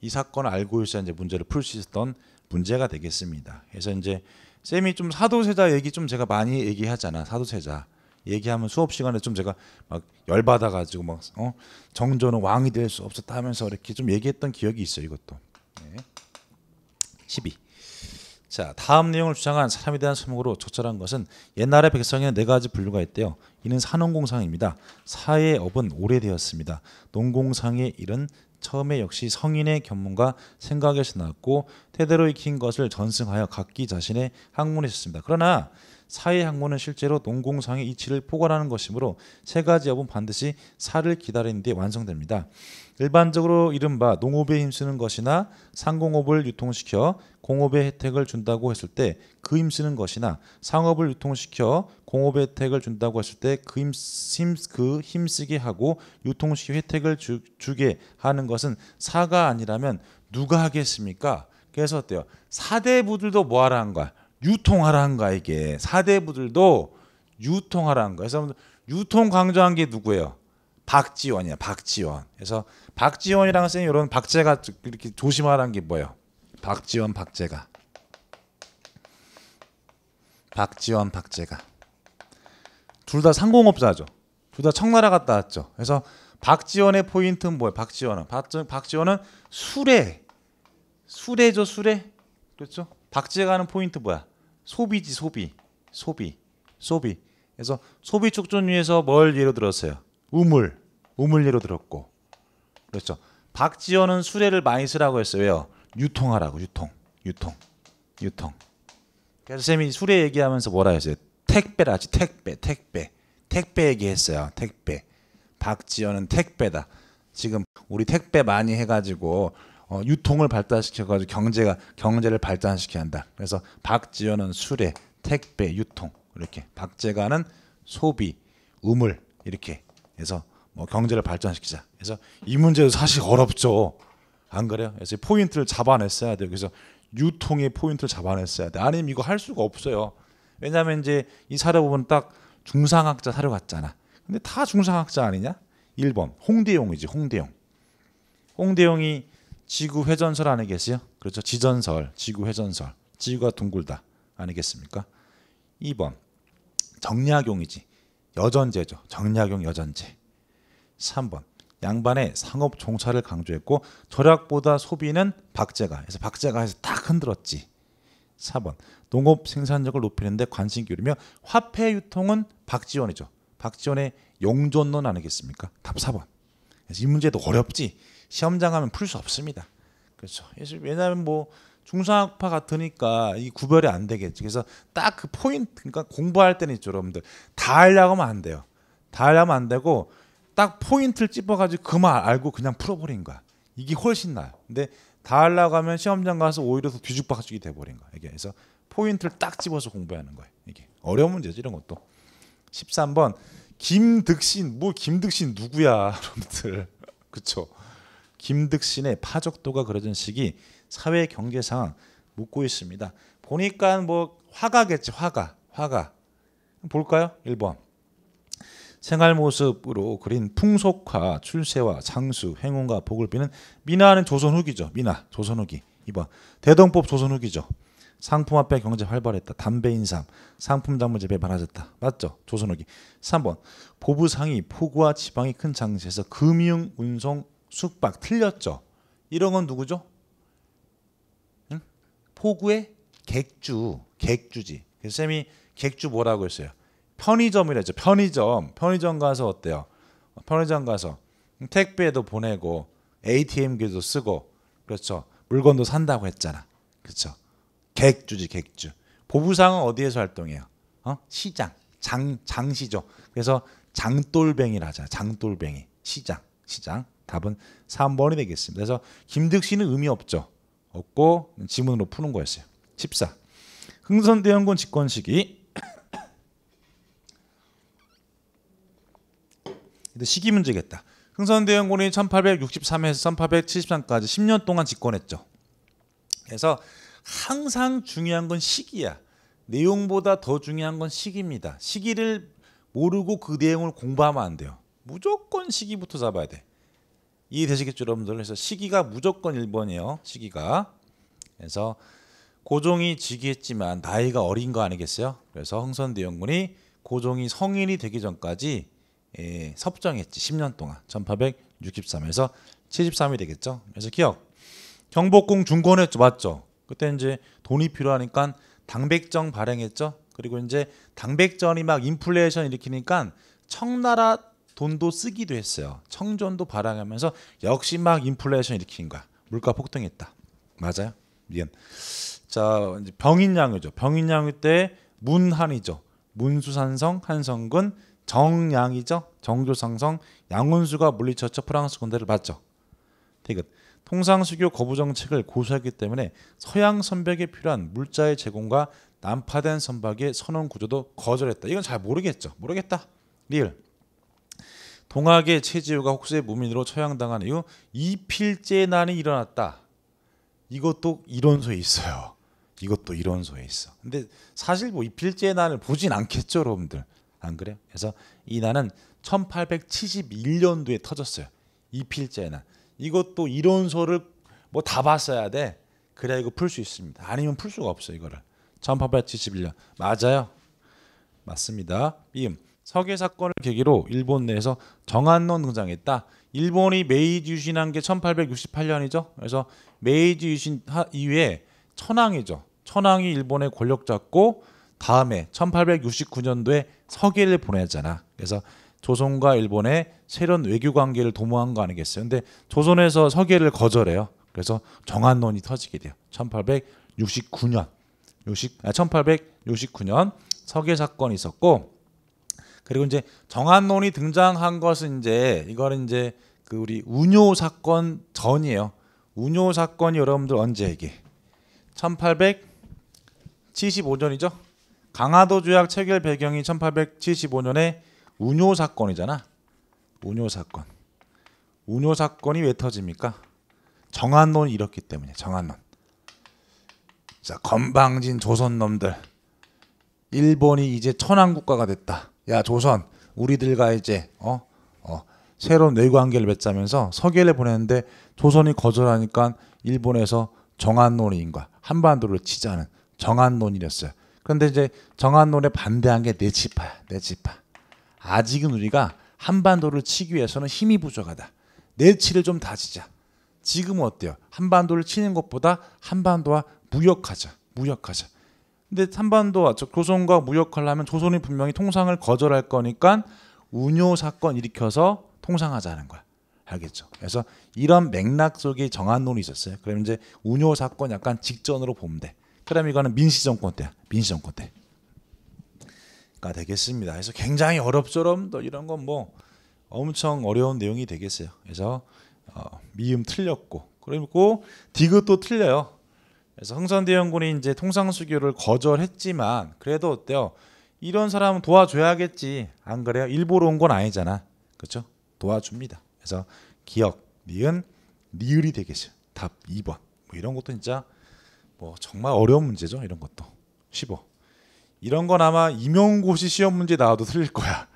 Speaker 1: 이 사건을 알고 있어야 이제 문제를 풀 수 있었던 문제가 되겠습니다. 그래서 이제 쌤이 좀 사도세자 얘기 좀 제가 많이 얘기하잖아. 사도세자. 얘기하면 수업 시간에 좀 제가 막 열받아 가지고 막 어? 정조는 왕이 될 수 없었다 하면서 이렇게 좀 얘기했던 기억이 있어요, 이것도. 네. 12. 자, 다음 내용을 주장한 사람에 대한 설목으로 적절한 것은 옛날의 백성에네 가지 분류가 있대요. 이는 산업공상입니다. 사회업은 오래되었습니다. 농공상의 일은 처음에 역시 성인의 견문과 생각에서 나왔고 태대로 익힌 것을 전승하여 각기 자신의 학문에 썼습니다. 그러나 사회 학문은 실제로 농공상의 이치를 포괄하는 것이므로 세 가지 업은 반드시 사를 기다리는 데 완성됩니다. 일반적으로 이른바 농업에 힘쓰는 것이나 상공업을 유통시켜 공업의 혜택을 준다고 했을 때 그 힘쓰는 것이나 상업을 유통시켜 공업의 혜택을 준다고 했을 때 그 힘그 힘쓰게 하고 유통시켜 혜택을 주, 주게 하는 것은 사가 아니라면 누가 하겠습니까? 그래서 어때요? 사대부들도 뭐하라 한 거야? 유통하라 한 거야 이게 사대부들도 유통하라 한 거야. 그래서 유통 강조한 게 누구예요? 박지원이야 박지원 그래서 박지원이랑 선생님 이런 박제가 이렇게 조심하라는 게 뭐예요 박지원 박제가 박지원 박제가 둘 다 상공업자죠 둘 다 청나라 갔다 왔죠 그래서 박지원의 포인트는 뭐예요 박지원은 박지원은 수레 수레죠 수레 그렇죠 박제가 하는 포인트 뭐야 소비지 소비 소비 소비 그래서 소비 촉진 위해서 뭘 예로 들었어요 우물, 우물 예로 들었고 그렇죠. 박지원은 수레를 많이 쓰라고 했어요. 왜요? 유통하라고 유통, 유통, 유통. 그래서 쌤이 수레 얘기하면서 뭐라 했어요? 택배라지 택배, 택배, 택배 얘기했어요. 택배. 박지원은 택배다. 지금 우리 택배 많이 해가지고 어, 유통을 발달시켜가지고 경제가 경제를 발전시켜야 한다. 그래서 박지원은 수레, 택배, 유통 이렇게 박재가는 소비, 우물 이렇게 그래서 뭐 경제를 발전시키자. 그래서 이 문제도 사실 어렵죠. 안 그래요? 그래서 포인트를 잡아냈어야 돼요. 그래서 유통의 포인트를 잡아냈어야 돼. 아니면 이거 할 수가 없어요. 왜냐하면 이제 이 사료 보면 딱 중상학자 사료 같잖아. 근데 다 중상학자 아니냐? 1번 홍대용이지 홍대용. 홍대용이 지구 회전설 아니겠어요? 그렇죠. 지전설, 지구 회전설. 지구가 둥글다 아니겠습니까? 2번 정약용이지. 여전제죠. 정약용 여전제. 3번 양반의 상업 종사를 강조했고 절약보다 소비는 박제가 그래서 박제가 해서 딱 흔들었지. 4번 농업 생산력을 높이는데 관심 기울이며 화폐 유통은 박지원이죠. 박지원의 용존론 아니겠습니까? 답 4번. 그래서 이 문제도 어렵지. 시험장 하면 풀 수 없습니다. 그렇죠. 왜냐하면 뭐 중상학파 같으니까 이 구별이 안 되겠지. 그래서 딱 그 포인트, 그러니까 공부할 때는 있죠, 여러분들. 다 하려고 하면 안 돼요. 다 하려면 안 되고 딱 포인트를 찝어가지고 그만 알고 그냥 풀어버린 거야. 이게 훨씬 나아요. 근데 다 하려고 하면 시험장 가서 오히려 더 뒤죽박죽이 돼버린 거야. 이게 그래서 포인트를 딱 집어서 공부하는 거예요. 이게 어려운 문제지 이런 것도. 13번 김득신 뭐 김득신 누구야 여러분들 그쵸 김득신의 파적도가 그려진 시기 사회 경제 상황 묻고 있습니다. 보니까 뭐 화가겠지 화가 화가 볼까요? 1번 생활 모습으로 그린 풍속화, 출세와 장수, 행운과 복을 비는 민화는 조선 후기죠. 민화, 조선 후기. 2번 대동법 조선 후기죠. 상품 화폐 경제 활발했다. 담배 인삼, 상품 단물제 배반하셨다. 맞죠? 조선 후기. 3번 보부상이 포구와 지방이 큰 장소에서 금융, 운송, 숙박 틀렸죠. 이런 건 누구죠? 포구의 객주, 객주지. 그래서 쌤이 객주 뭐라고 했어요? 편의점이라 했죠. 편의점. 편의점 가서 어때요? 편의점 가서 택배도 보내고 ATM기도 쓰고 그렇죠. 물건도 산다고 했잖아. 그렇죠. 객주지 객주. 보부상은 어디에서 활동해요? 어? 시장. 장 장시죠. 그래서 장돌뱅이라 하자 장돌뱅이. 시장. 시장. 답은 3번이 되겠습니다. 그래서 김득씨는 의미 없죠. 없고 지문으로 푸는 거였어요. 14. 흥선대원군 집권 시기 시기 문제겠다. 흥선대원군이 1863에서 1873까지 10년 동안 집권했죠. 그래서 항상 중요한 건 시기야. 내용보다 더 중요한 건 시기입니다. 시기를 모르고 그 내용을 공부하면 안 돼요. 무조건 시기부터 잡아야 돼. 이해되시겠죠 여러분들 그래서 시기가 무조건 1번이에요 시기가 그래서 고종이 즉위했지만 나이가 어린 거 아니겠어요 그래서 흥선대원군이 고종이 성인이 되기 전까지 예, 섭정했지 10년 동안 1863에서 73이 되겠죠 그래서 기억 경복궁 중건했죠 맞죠 그때 이제 돈이 필요하니까 당백정 발행했죠 그리고 이제 당백전이 막 인플레이션 일으키니까 청나라 돈도 쓰기도 했어요. 청전도 발행하면서 역시 막 인플레이션 일으킨 거야. 물가 폭등했다. 맞아요? 미안. 자, 병인양이죠. 병인양이 때 문한이죠. 문수산성, 한성근, 정양이죠. 정조상성 양운수가 물리쳤죠. 프랑스 군대를 맞죠. 퇴근. 통상수교 거부 정책을 고수하기 때문에 서양 선박에 필요한 물자의 제공과 난파된 선박의 선원 구조도 거절했다. 이건 잘 모르겠죠. 모르겠다. 리을. 동학의 최지우가 혹수의 무민으로 처형당한 이후 이필제 난이 일어났다. 이것도 이론서에 있어요. 이것도 이론서에 있어. 근데 사실 뭐 이필제 난을 보진 않겠죠, 여러분들. 안 그래요? 그래서 이 난은 1871년도에 터졌어요. 이필제 난. 이것도 이론서를 뭐 다 봤어야 돼. 그래야 이거 풀 수 있습니다. 아니면 풀 수가 없어 이거를. 1871년. 맞아요. 맞습니다. 삐음. 서계 사건을 계기로 일본 내에서 정한론 등장했다. 일본이 메이지 유신한 게 1868년이죠. 그래서 메이지 유신 이후에 천황이죠. 천황이 일본의 권력 잡고 다음에 1869년도에 서계를 보내잖아. 그래서 조선과 일본의 새로운 외교 관계를 도모한 거 아니겠어요? 근데 조선에서 서계를 거절해요. 그래서 정한론이 터지게 돼요. 1869년. 60, 아, 1869년 서계 사건이 있었고 그리고 이제 정한론이 등장한 것은 이제 이거는 이제 그 우리 운요 사건 전이에요. 운요 사건이 여러분들 언제 에게 1875년이죠. 강화도 조약 체결 배경이 1875년에 운요 사건이잖아. 운요 사건. 운요 사건이 왜 터집니까? 정한론이 이렇기 때문에 정한론. 자 건방진 조선 놈들. 일본이 이제 천황 국가가 됐다. 야 조선 우리들과 이제 어, 어 새로운 외 관계를 맺자면서 서계를 보냈는데 조선이 거절하니까 일본에서 정한논인과 한반도를 치자는 정한논이었어요 그런데 이제 정한논에 반대한 게 내치파야 내치파. 아직은 우리가 한반도를 치기 위해서는 힘이 부족하다. 내치를 좀 다지자. 지금 어때요? 한반도를 치는 것보다 한반도와 무역하자. 무역하자. 근데 한반도 조선과 무역을 하면 조선이 분명히 통상을 거절할 거니까 운요 사건 일으켜서 통상하자는 거야. 알겠죠? 그래서 이런 맥락 속에 정한 논이 있었어요. 그럼 이제 운요 사건 약간 직전으로 보면 돼. 그럼 이거는 민시 정권 때야. 민시 정권 때. 가 되겠습니다. 그래서 굉장히 어렵처럼또 이런 건 뭐 엄청 어려운 내용이 되겠어요. 그래서 어, 미음 틀렸고 그리고 디귿도 틀려요. 그래서 흥선대원군이 이제 통상수교를 거절했지만 그래도 어때요? 이런 사람은 도와줘야겠지. 안 그래요? 일부러 온 건 아니잖아. 그렇죠? 도와줍니다. 그래서 기억, 니은, 니을이 되겠죠. 답 2번. 뭐 이런 것도 진짜 뭐 정말 어려운 문제죠. 이런 것도. 15. 이런 건 아마 임용고시 시험 문제 나와도 틀릴 거야.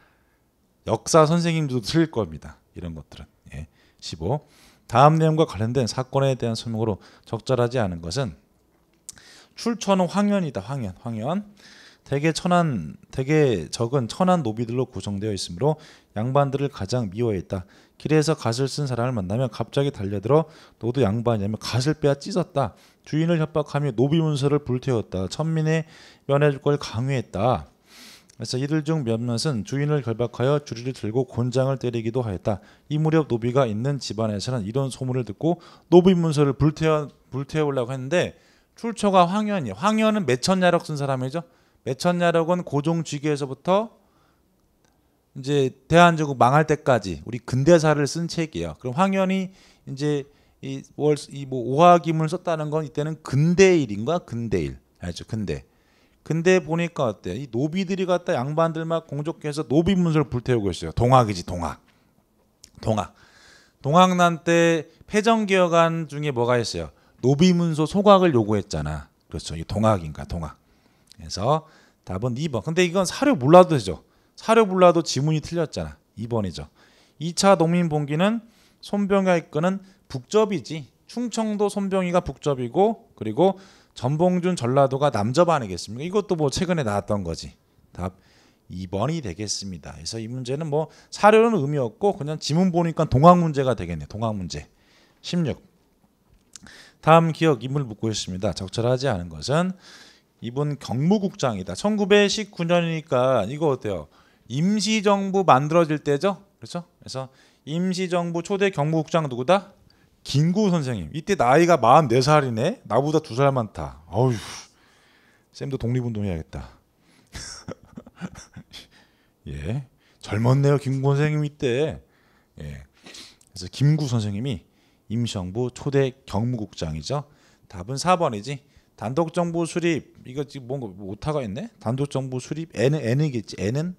Speaker 1: 역사 선생님도 틀릴 겁니다. 이런 것들은. 예. 15. 다음 내용과 관련된 사건에 대한 설명으로 적절하지 않은 것은 출처는 황현이다. 황현, 황현. 대개 천한, 대개 적은 천한 노비들로 구성되어 있으므로 양반들을 가장 미워했다. 길에서 갓을 쓴 사람을 만나면 갑자기 달려들어 너도 양반이냐며 갓을 빼앗 찢었다. 주인을 협박하며 노비 문서를 불태웠다. 천민의 면해줄 걸 강요했다. 그래서 이들 중 몇몇은 주인을 결박하여 주리를 들고 곤장을 때리기도 하였다. 이 무렵 노비가 있는 집안에서는 이런 소문을 듣고 노비 문서를 불태워 불태우려고 했는데 출처가 황현이에요. 황현은 매천야력 쓴 사람이죠. 매천야력은 고종쥐기에서부터 이제 대한제국 망할 때까지 우리 근대사를 쓴 책이에요. 그럼 황현이 이제 이월이뭐 오화기문을 썼다는 건 이때는 근대일인가 근대일 알죠? 근대. 근데 보니까 어때? 이 노비들이 갖다 양반들 막 공격해서 노비 문서를 불태우고 있어요. 동학이지 동학. 동학. 동학난 때패전기여간 중에 뭐가 있어요? 노비문서 소각을 요구했잖아. 그렇죠. 이 동학인가 동학. 그래서 답은 2번. 근데 이건 사료 몰라도 되죠. 사료 몰라도 지문이 틀렸잖아. 2번이죠. 2차 농민봉기는 손병이가 이끄는 북접이지. 충청도 손병이가 북접이고 그리고 전봉준 전라도가 남접 아니겠습니까? 이것도 뭐 최근에 나왔던 거지. 답 2번이 되겠습니다. 그래서 이 문제는 뭐 사료는 의미 없고 그냥 지문 보니까 동학 문제가 되겠네. 동학 문제. 16. 다음 기억 인물 묻고있습니다. 적절하지 않은 것은 이분 경무국장이다. 1919년이니까 이거 어때요? 임시정부 만들어질 때죠. 그렇죠? 그래서 임시정부 초대 경무국장 누구다? 김구 선생님. 이때 나이가 44살이네. 나보다 두 살 많다. 어휴. 쌤도 독립운동 해야겠다. 예. 젊었네요. 김구 선생님 이때. 예. 그래서 김구 선생님이 임시정부 초대 경무국장이죠. 답은 4번이지. 단독 정부 수립 이거 지금 뭔가 오타가 있네. 단독 정부 수립 N은 N이겠지. N은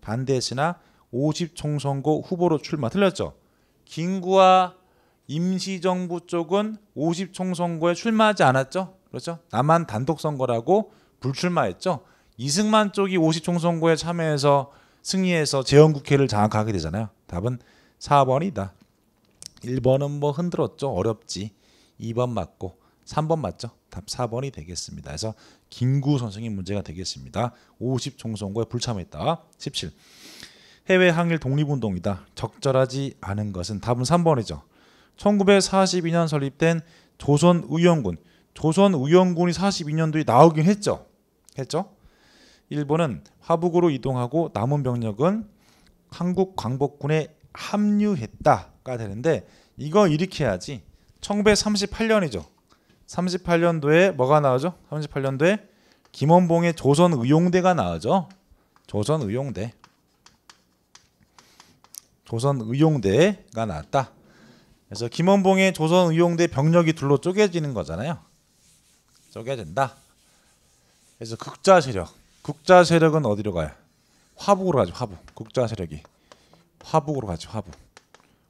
Speaker 1: 반대했으나 50 총선거 후보로 출마 틀렸죠. 김구와 임시정부 쪽은 50 총선거에 출마하지 않았죠. 그렇죠? 남한 단독 선거라고 불출마했죠. 이승만 쪽이 50 총선거에 참여해서 승리해서 재원 국회를 장악하게 되잖아요. 답은 4번이다. 1번은 뭐 흔들었죠. 어렵지. 2번 맞고 3번 맞죠? 답 4번이 되겠습니다. 그래서 김구 선생님 문제가 되겠습니다. 50 총선거에 불참했다. 17. 해외 항일 독립운동이다. 적절하지 않은 것은 답은 3번이죠. 1942년 설립된 조선의원군. 조선의원군이 42년도에 나오긴 했죠. 했죠? 일본은 화북으로 이동하고 남은 병력은 한국 광복군에 합류했다. 가 되는데 이거 일으켜야지 1938년이죠. 38년도에 뭐가 나오죠? 38년도에 김원봉의 조선의용대가 나오죠. 조선의용대. 조선의용대가 나왔다. 그래서 김원봉의 조선의용대 병력이 둘로 쪼개지는 거잖아요. 쪼개진다. 그래서 극자 세력. 극자 세력은 어디로 가요? 화북으로 가죠. 화북. 극자 세력이 화북으로 가죠. 화북.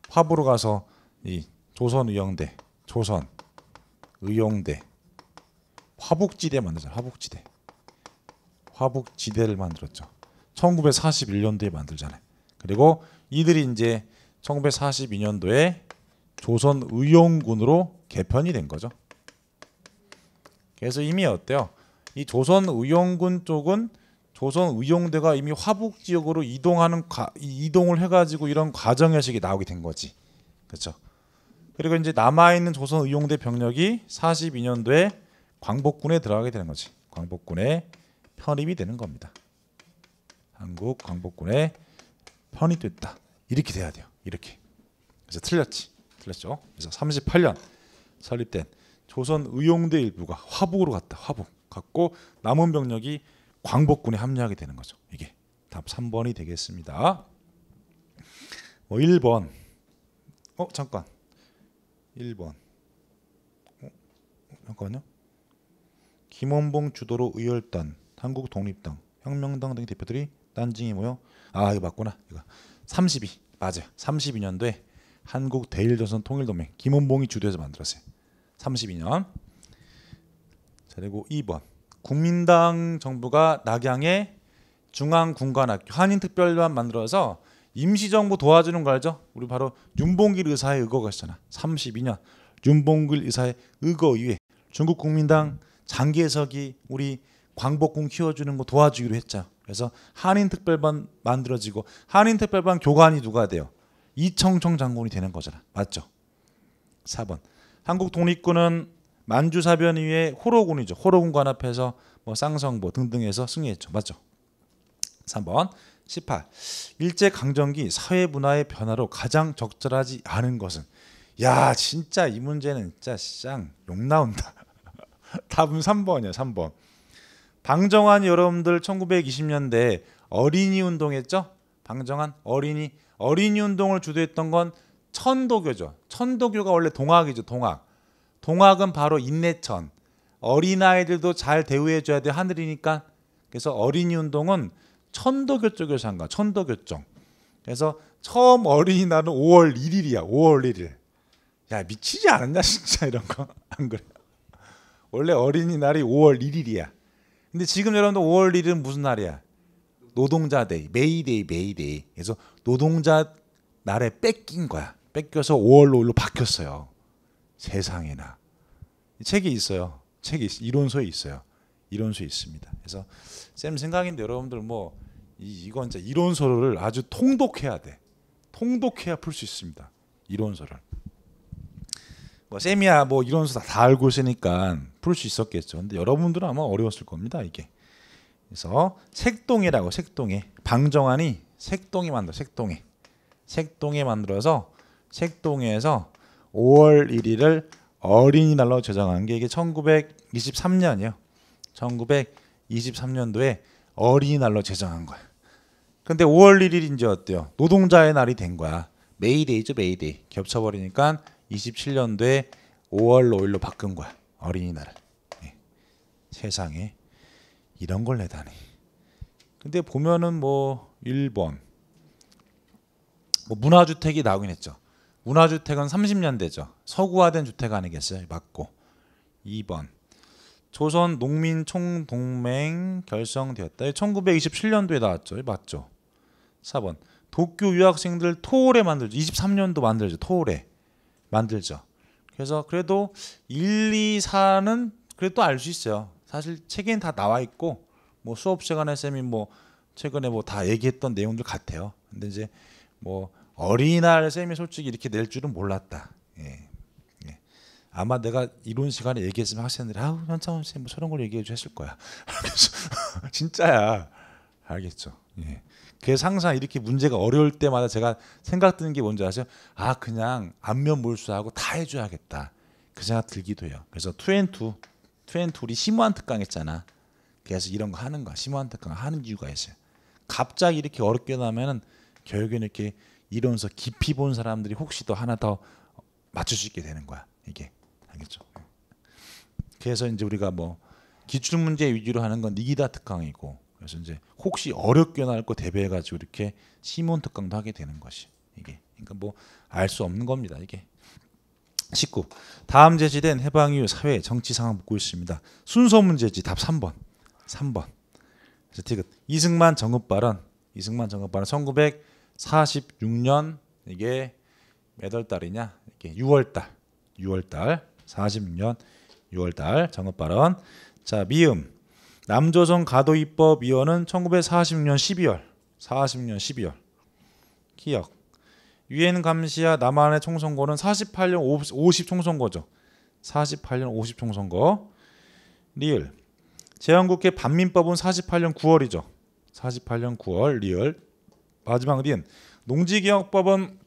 Speaker 1: 화부로 가서 이조선의용대 조선 의용대, 화북지대 만들었 화북지대. 화북지대를 만들었죠. 1941년도에 만들잖아요. 그리고 이들이 이제 1942년도에 조선 의용군으로 개편이 된 거죠. 그래서 이미 어때요? 이 조선 의용군 쪽은 조선 의용대가 이미 화북 지역으로 이동하는 가, 이동을 해가지고 이런 과정 의식이 나오게 된 거지. 그렇죠. 그리고 이제 남아 있는 조선 의용대 병력이 42년도에 광복군에 들어가게 되는 거지. 광복군에 편입이 되는 겁니다. 한국 광복군에 편입됐다. 이렇게 돼야 돼요. 이렇게. 그래서 틀렸지. 틀렸죠. 그래서 38년 설립된 조선 의용대 일부가 화북으로 갔다. 화북. 갔고 남은 병력이 광복군에 합류하게 되는 거죠. 이게 답 3번이 되겠습니다. 어, 뭐 1번. 어, 잠깐. 1번. 어, 어 잠깐요. 김원봉 주도로 의열단, 한국 독립당, 혁명당 등 대표들이 난징에 모여 아, 이거 맞구나. 이거. 32. 맞아요. 32년도에 한국 대일조선 통일동맹 김원봉이 주도해서 만들었어요. 32년. 그리고 2번. 국민당 정부가 낙양에 중앙군관학교 한인특별반 만들어서 임시정부 도와주는 거 알죠? 우리 바로 윤봉길 의사의 의거가 있잖아. 32년 윤봉길 의사의 의거 위에 중국 국민당 장기해석이 우리 광복군 키워주는 거 도와주기로 했죠. 그래서 한인특별반 만들어지고 한인특별반 교관이 누가 돼요? 이청청 장군이 되는 거잖아. 맞죠? 4번 한국 독립군은 만주사변위에 호로군이죠. 호로군 관합해서 뭐 쌍성보 등등에서 승리했죠. 맞죠? 3번 18. 일제 강점기 사회 문화의 변화로 가장 적절하지 않은 것은 야 진짜 이 문제는 진짜 쌍욕 나온다. 답은 3번이야 3번. 방정환 여러분들 1920년대 어린이 운동했죠? 방정환 어린이 어린이 운동을 주도했던 건 천도교죠. 천도교가 원래 동학이죠 동학. 동학은 바로 인내천. 어린아이들도 잘 대우해줘야 돼 하늘이니까. 그래서 어린이 운동은 천도교쪽에서 한 거야. 천도교쪽 그래서 처음 어린이날은 5월 1일이야. 5월 1일. 야 미치지 않았냐 진짜 이런 거안 그래요? 원래 어린이날이 5월 1일이야. 근데 지금 여러분들 5월 1일은 무슨 날이야? 노동자 데이, 메이데이, 메이데이. 그래서 노동자 날에 뺏긴 거야. 뺏겨서 5월 5일로 바뀌었어요. 세상에나. 책이 있어요. 책이 이론서에 있어요. 이론서에 있습니다. 그래서 쌤 생각인데 여러분들 뭐 이, 이건 이제 이론서를 아주 통독해야 돼. 통독해야 풀 수 있습니다. 이론서를. 뭐 쌤이야 뭐 이론서 다, 다 알고 있으니까 풀 수 있었겠죠. 근데 여러분들은 아마 어려웠을 겁니다. 이게. 그래서 색동이라고 색동에 방정환이 색동이 만들어 색동이 색동에 만들어서 색동에서 5월 1일을 어린이날로 제정한 게 이게 1923년이요. 1923년도에 어린이날로 제정한 거야. 근데 5월 1일이 이제 어때요? 노동자의 날이 된 거야. 메이데이죠, 메이데이. 겹쳐버리니까 27년도에 5월 5일로 바꾼 거야. 어린이날을. 네. 예. 세상에 이런 걸 내다니. 근데 보면은 뭐 일본 뭐 문화주택이 나오긴 했죠. 문화주택은 30년대죠. 서구화된 주택 아니겠어요? 맞고. 2번. 조선 농민총동맹 결성되었다. 1927년도에 나왔죠. 맞죠. 4번. 도쿄 유학생들 토올에 만들죠. 23년도 만들죠. 토올에 만들죠. 그래서 그래도 1, 2, 4는 그래도 알 수 있어요. 사실 책에는 다 나와 있고 뭐 수업 시간에 쌤이 뭐 최근에 뭐 다 얘기했던 내용들 같아요. 근데 이제 뭐 어린이날 쌤이 솔직히 이렇게 낼 줄은 몰랐다. 예. 예. 아마 내가 이론 시간에 얘기했으면 학생들이 아우 현창원 쌤뭐 저런 걸 얘기해 줬을 거야. 진짜야. 알겠죠. 예. 그래서 항상 이렇게 문제가 어려울 때마다 제가 생각 드는 게 뭔지 아세요? 아 그냥 안면 몰수하고 다 해줘야겠다. 그 생각 들기도 해요. 그래서 투앤투, 투앤투 우리 심오한 특강 했잖아. 그래서 이런 거 하는 거야. 심오한 특강 하는 이유가 있어요. 갑자기 이렇게 어렵게 나면은 결국엔 이렇게 이러면서 깊이 본 사람들이 혹시 또 하나 더 맞출 수 있게 되는 거야 이게 알겠죠? 그래서 이제 우리가 뭐 기출 문제 위주로 하는 건 니기다 특강이고 그래서 이제 혹시 어렵게 나올 거 대비해 가지고 이렇게 시몬 특강도 하게 되는 것이 이게 그러니까 뭐 알 수 없는 겁니다 이게 19. 다음 제시된 해방 이후 사회 정치 상황 묻고 있습니다. 순서 문제지 답 3번. 3번. 그래서 티긋. 이승만 정읍 발언. 이승만 정읍 발언 1900 46년 이게 몇월 달이냐? 이게 6월 달. 6월 달. 46년 6월 달 전업 발언. 자, 미음. 남조선 가도 입법 위원은 1946년 12월. 40년 12월. 기억. 유엔 감시와 남한의 총선거는 48년 50, 총선거죠. 48년 50 총선거. 리을. 제헌국회 반민법은 48년 9월이죠. 48년 9월 리을 마지막 인 농지개혁법은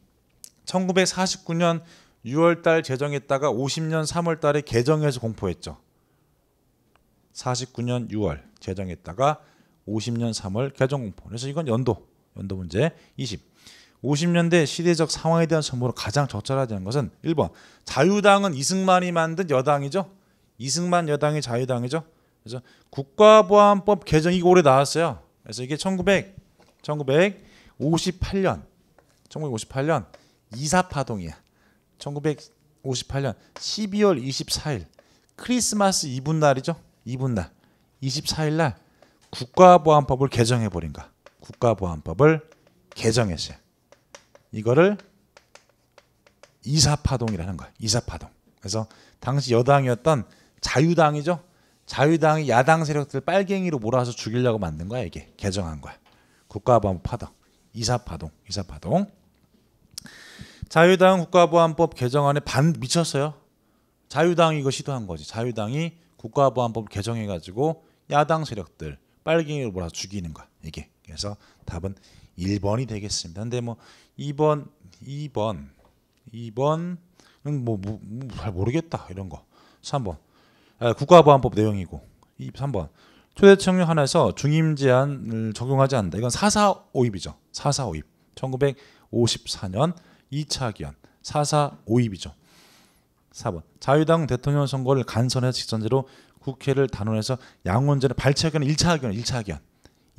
Speaker 1: 1949년 6월달 제정했다가 50년 3월달에 개정해서 공포했죠. 49년 6월 제정했다가 50년 3월 개정 공포. 그래서 이건 연도, 연도 문제 20. 50년대 시대적 상황에 대한 선물로 가장 적절하다는 것은 1번 자유당은 이승만이 만든 여당이죠. 이승만 여당이 자유당이죠. 그래서 국가보안법 개정이 올해 나왔어요. 그래서 이게 1900, 1900 58년 1958년 이사 파동이야. 1958년 12월 24일 크리스마스 이분 날이죠. 이분 날 24일 날 국가보안법을 개정해 버린가. 국가보안법을 개정했어요. 이거를 이사 파동이라는 거야. 이사 파동. 그래서 당시 여당이었던 자유당이죠. 자유당이 야당 세력들 빨갱이로 몰아서 죽이려고 만든 거야 이게 개정한 거야. 국가보안법 파동. 이사파동, 이사파동. 자유당 국가보안법 개정안에 반 미쳤어요. 자유당이 이거 시도한 거지. 자유당이 국가보안법 개정해 가지고 야당 세력들 빨갱이로 몰아 죽이는 거야. 이게. 그래서 답은 1번이 되겠습니다. 근데 뭐 2번, 2번, 2번은 뭐잘 뭐, 뭐 모르겠다 이런 거. 3번. 아, 국가보안법 내용이고. 3번. 초대청년 하나에서 중임 제한을 적용하지 않는다. 이건 4452이죠. 4452. 1954년 2차 기한 4452이죠. 4번 자유당 대통령 선거를 간선해서 직선제로 국회를 단원해서 양원제는 발췌견은 1차 견 1차 견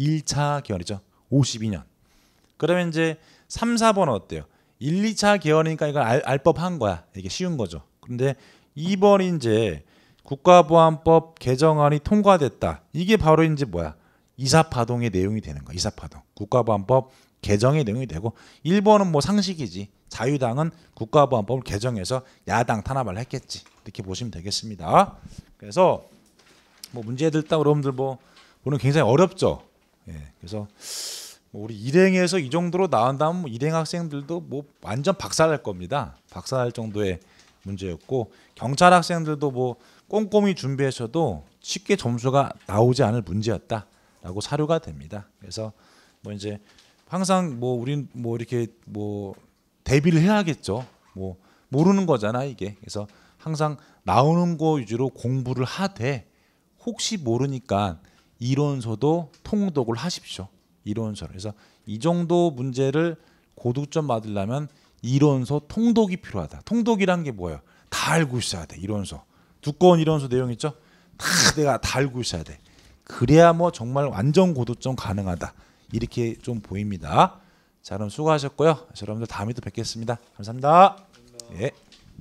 Speaker 1: 1차 견이죠 52년 그러면 이제 3, 4번 어때요 1, 2차 개헌이니까 이걸 알, 알 법한 거야 이게 쉬운 거죠 근데 2번이 이제 국가보안법 개정안이 통과됐다. 이게 바로 이제 뭐야? 이사파동의 내용이 되는 거야. 이사파동. 국가보안법 개정의 내용이 되고 일본은 뭐 상식이지. 자유당은 국가보안법을 개정해서 야당 탄압을 했겠지. 이렇게 보시면 되겠습니다. 그래서 뭐 문제 들다 여러분들 뭐 오늘 굉장히 어렵죠. 예. 그래서 뭐 우리 일행에서 이 정도로 나온다면 뭐 일행 학생들도 뭐 완전 박살날 겁니다. 박살날 정도의 문제였고 경찰 학생들도 뭐 꼼꼼히 준비해서도 쉽게 점수가 나오지 않을 문제였다라고 사료가 됩니다. 그래서 뭐 이제 항상 뭐 우린 뭐 이렇게 뭐 대비를 해야겠죠. 뭐 모르는 거잖아 이게. 그래서 항상 나오는 거 위주로 공부를 하되 혹시 모르니까 이론서도 통독을 하십시오. 이론서. 그래서 이 정도 문제를 고득점 받으려면 이론서 통독이 필요하다. 통독이란 게 뭐예요? 다 알고 있어야 돼. 이론서. 두꺼운 이론서 내용 있죠. 다 내가 다 알고 있어야 돼. 그래야 뭐 정말 완전 고도점 가능하다. 이렇게 좀 보입니다. 자, 그럼 수고하셨고요. 여러분들 다음에 또 뵙겠습니다. 감사합니다. 감사합니다. 예.